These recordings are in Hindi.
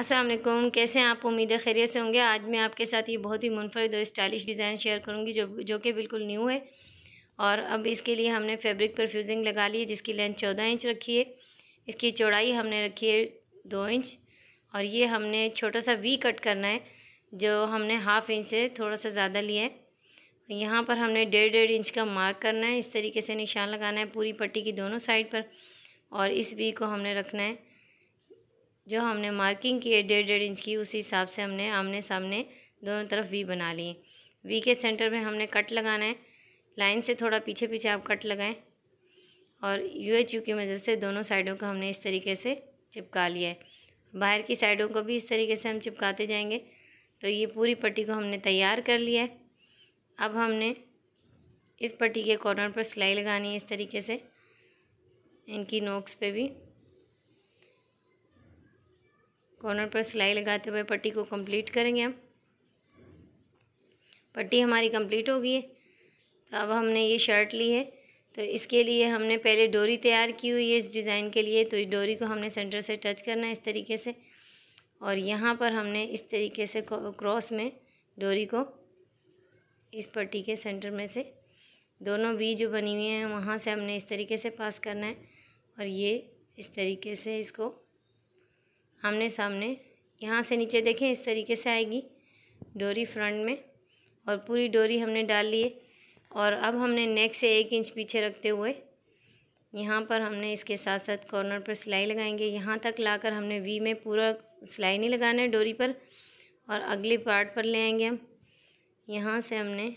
असलम कैसे हैं आप उम्मीद खैरियत से होंगे आज मैं आपके साथ ये बहुत ही मुनफरद और स्टाइलिश डिज़ाइन शेयर करूँगी जो जो कि बिल्कुल न्यू है और अब इसके लिए हमने फैब्रिक पर फ्यूजिंग लगा ली है जिसकी लेंथ चौदह इंच रखी है इसकी चौड़ाई हमने रखी है दो इंच और ये हमने छोटा सा वी कट करना है जो हमने हाफ़ इंच से थोड़ा सा ज़्यादा लिया है यहाँ पर हमने डेढ़ डेढ़ इंच का मार्क करना है इस तरीके से निशान लगाना है पूरी पट्टी की दोनों साइड पर और इस वी को हमने रखना है जो हमने मार्किंग की है डेढ़ डेढ़ इंच की उसी हिसाब से हमने आमने सामने दोनों तरफ वी बना लिए वी के सेंटर में हमने कट लगाना है लाइन से थोड़ा पीछे पीछे आप कट लगाएं और यू एच यू की मदद से दोनों साइडों को हमने इस तरीके से चिपका लिया है बाहर की साइडों को भी इस तरीके से हम चिपकाते जाएंगे तो ये पूरी पट्टी को हमने तैयार कर लिया है अब हमने इस पट्टी के कॉर्नर पर सिलाई लगानी है इस तरीके से इनकी नोक्स पे भी कॉर्नर पर सिलाई लगाते हुए पट्टी को कंप्लीट करेंगे हम पट्टी हमारी कंप्लीट हो गई है तो अब हमने ये शर्ट ली है तो इसके लिए हमने पहले डोरी तैयार की हुई है इस डिज़ाइन के लिए तो इस डोरी को हमने सेंटर से टच करना है इस तरीके से और यहाँ पर हमने इस तरीके से क्रॉस में डोरी को इस पट्टी के सेंटर में से दोनों बी जो बनी हुई हैं वहाँ से हमने इस तरीके से पास करना है और ये इस तरीके से इसको आमने सामने यहाँ से नीचे देखें इस तरीके से आएगी डोरी फ्रंट में और पूरी डोरी हमने डाल लिए और अब हमने नेक से एक इंच पीछे रखते हुए यहाँ पर हमने इसके साथ साथ कॉर्नर पर सिलाई लगाएंगे यहाँ तक लाकर हमने वी में पूरा सिलाई नहीं लगाना है डोरी पर और अगले पार्ट पर ले आएंगे हम यहाँ से हमने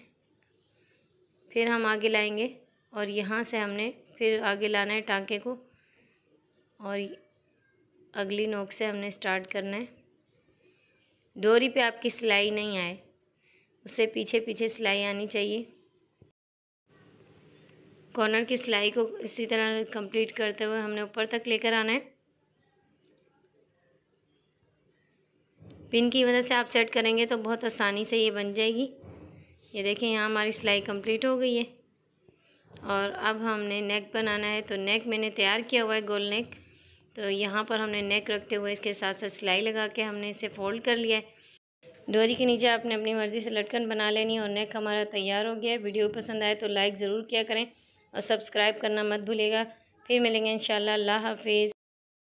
फिर हम आगे लाएंगे और यहाँ से हमने फिर आगे लाना है टाँके को और अगली नोक से हमने स्टार्ट करना है डोरी पे आपकी सिलाई नहीं आए उससे पीछे पीछे सिलाई आनी चाहिए कॉर्नर की सिलाई को इसी तरह कंप्लीट करते हुए हमने ऊपर तक लेकर आना है पिन की वजह से आप सेट करेंगे तो बहुत आसानी से ये बन जाएगी ये देखें यहाँ हमारी सिलाई कंप्लीट हो गई है और अब हमने नेक बनाना है तो नेक मैंने तैयार किया हुआ है गोल नेक तो यहाँ पर हमने नेक रखते हुए इसके साथ साथ सिलाई लगा के हमने इसे फोल्ड कर लिया है डोरी के नीचे आपने अपनी मर्ज़ी से लटकन बना लेनी और नेक हमारा तैयार हो गया है वीडियो पसंद आए तो लाइक ज़रूर किया करें और सब्सक्राइब करना मत भूलेगा फिर मिलेंगे इन शाला हाफिज़